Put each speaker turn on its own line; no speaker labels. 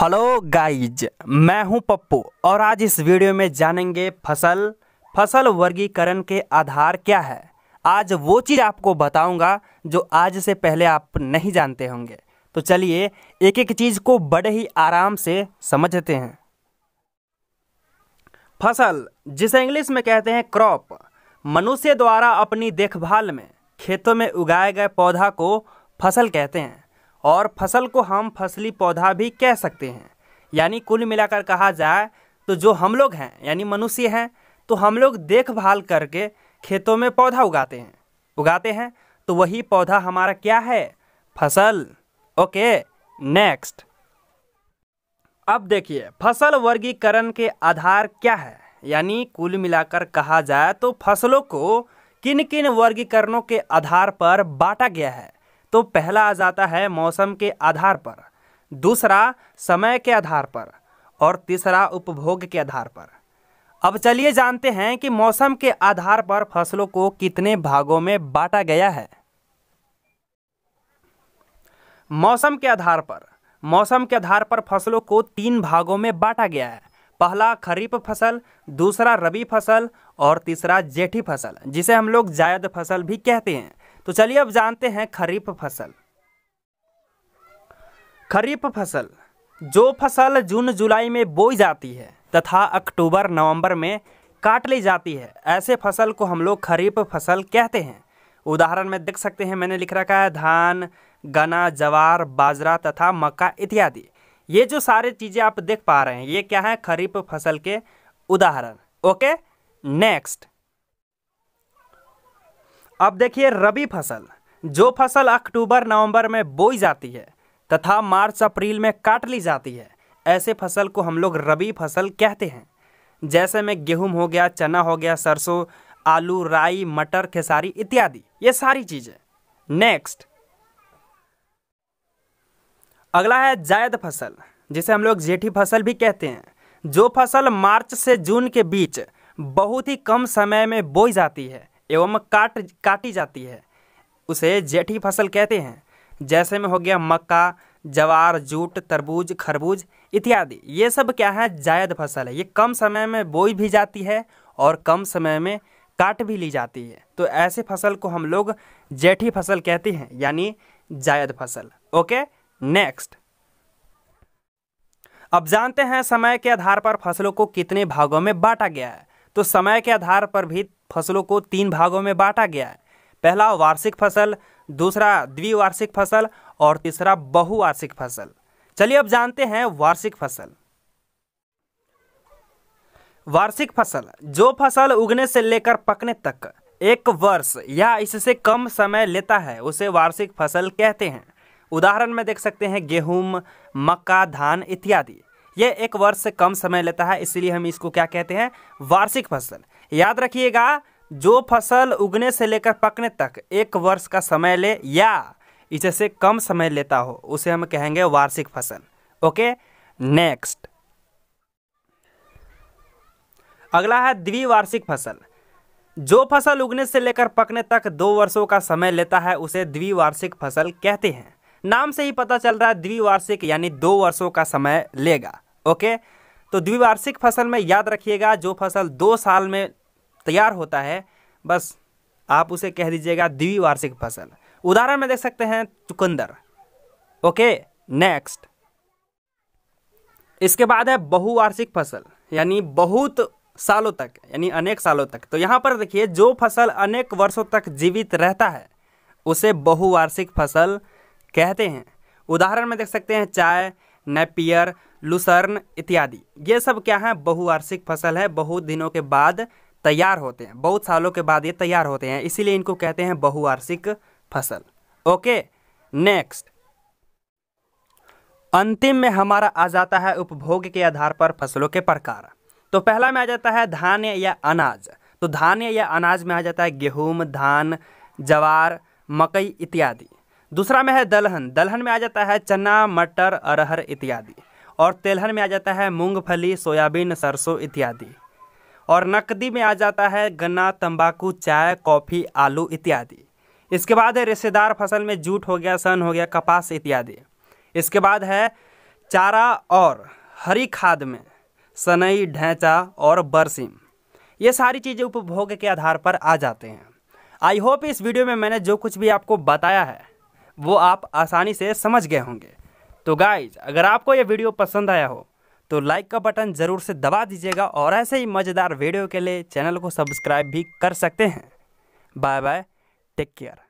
hello guys मैं हूं पप्पू और आज इस वीडियो में जानेंगे फसल फसल वर्गीकरण के आधार क्या है आज वो चीज़ आपको बताऊंगा जो आज से पहले आप नहीं जानते होंगे तो चलिए एक एक चीज़ को बड़े ही आराम से समझते हैं फसल जिसे इंग्लिश में कहते हैं क्रॉप मनुष्य द्वारा अपनी देखभाल में खेतों में उगाए गए पौधा को फसल कहते हैं और फसल को हम फसली पौधा भी कह सकते हैं यानी कुल मिलाकर कहा जाए तो जो हम लोग हैं यानी मनुष्य हैं तो हम लोग देखभाल करके खेतों में पौधा उगाते हैं उगाते हैं तो वही पौधा हमारा क्या है फसल ओके नेक्स्ट अब देखिए फसल वर्गीकरण के आधार क्या है यानी कुल मिलाकर कहा जाए तो फसलों को किन किन वर्गीकरणों के आधार पर बांटा गया है तो पहला आ जाता है मौसम के आधार पर दूसरा समय के आधार पर और तीसरा उपभोग के आधार पर अब चलिए जानते हैं कि मौसम के आधार पर फसलों को कितने भागों में बांटा गया है मौसम के आधार पर मौसम के आधार पर फसलों को तीन भागों में बांटा गया है पहला खरीफ फसल दूसरा रबी फसल और तीसरा जेठी फसल जिसे हम लोग जायद फसल भी कहते हैं तो चलिए अब जानते हैं खरीफ फसल खरीफ फसल जो फसल जून जुलाई में बोई जाती है तथा अक्टूबर नवंबर में काट ली जाती है ऐसे फसल को हम लोग खरीफ फसल कहते हैं उदाहरण में देख सकते हैं मैंने लिख रखा है धान गन्ना जवार बाजरा तथा मक्का इत्यादि ये जो सारे चीज़ें आप देख पा रहे हैं ये क्या है खरीफ फसल के उदाहरण ओके नेक्स्ट अब देखिए रबी फसल जो फसल अक्टूबर नवंबर में बोई जाती है तथा मार्च अप्रैल में काट ली जाती है ऐसे फसल को हम लोग रबी फसल कहते हैं जैसे में गेहूं हो गया चना हो गया सरसों आलू राई मटर खेसारी इत्यादि ये सारी चीज़ें नेक्स्ट अगला है जायद फसल जिसे हम लोग जेठी फसल भी कहते हैं जो फसल मार्च से जून के बीच बहुत ही कम समय में बोई जाती है एवं काट काटी जाती है उसे जेठी फसल कहते हैं जैसे में हो गया मक्का जवार जूट तरबूज खरबूज इत्यादि ये सब क्या है जायद फसल है ये कम समय में बोई भी जाती है और कम समय में काट भी ली जाती है तो ऐसे फसल को हम लोग जेठी फसल कहते हैं यानी जायद फसल ओके नेक्स्ट अब जानते हैं समय के आधार पर फसलों को कितने भागों में बांटा गया है तो समय के आधार पर भी फसलों को तीन भागों में बांटा गया है पहला वार्षिक फसल दूसरा द्विवार्षिक फसल और तीसरा बहुवार्षिक फसल चलिए अब जानते हैं वार्षिक फसल वार्षिक फसल जो फसल उगने से लेकर पकने तक एक वर्ष या इससे कम समय लेता है उसे वार्षिक फसल कहते हैं उदाहरण में देख सकते हैं गेहूं मक्का धान इत्यादि यह एक वर्ष से कम समय लेता है इसलिए हम इसको क्या कहते हैं वार्षिक फसल याद रखिएगा जो फसल उगने से लेकर पकने तक एक वर्ष का समय ले या इससे कम समय लेता हो उसे हम कहेंगे वार्षिक फसल ओके नेक्स्ट अगला है द्विवार्षिक फसल जो फसल उगने से लेकर पकने तक दो वर्षों का समय लेता है उसे द्विवार्षिक फसल कहते हैं नाम से ही पता चल रहा है द्विवार्षिक यानी दो वर्षों का समय लेगा ओके तो द्विवार्षिक फसल में याद रखिएगा जो फसल दो साल में तैयार होता है बस आप उसे कह दीजिएगा द्विवार्षिक फसल उदाहरण में देख सकते हैं चुकंदर ओके नेक्स्ट इसके बाद है बहुवार्षिक फसल यानी बहुत सालों तक यानी अनेक सालों तक तो यहाँ पर देखिए जो फसल अनेक वर्षों तक जीवित रहता है उसे बहुवार्षिक फसल कहते हैं उदाहरण में देख सकते हैं चाय नेपियर लुसर्न इत्यादि ये सब क्या है बहुवार्षिक फसल है बहुत दिनों के बाद तैयार होते हैं बहुत सालों के बाद ये तैयार होते हैं इसीलिए इनको कहते हैं बहुवार्षिक फसल ओके नेक्स्ट अंतिम में हमारा आ जाता है उपभोग के आधार पर फसलों के प्रकार तो पहला में आ जाता है धान या अनाज तो धान या अनाज में आ जाता है गेहूं धान जवार मकई इत्यादि दूसरा में है दलहन दलहन में आ जाता है चना मटर अरहर इत्यादि और तेलहन में आ जाता है मूंगफली सोयाबीन सरसों इत्यादि और नकदी में आ जाता है गन्ना तंबाकू चाय कॉफ़ी आलू इत्यादि इसके बाद है रिश्तेदार फसल में जूट हो गया सन हो गया कपास इत्यादि इसके बाद है चारा और हरी खाद में सनई ढैंचा और बरसीम ये सारी चीज़ें उपभोग के आधार पर आ जाते हैं आई होप इस वीडियो में मैंने जो कुछ भी आपको बताया है वो आप आसानी से समझ गए होंगे तो गाइज अगर आपको यह वीडियो पसंद आया हो तो लाइक का बटन ज़रूर से दबा दीजिएगा और ऐसे ही मज़ेदार वीडियो के लिए चैनल को सब्सक्राइब भी कर सकते हैं बाय बाय टेक केयर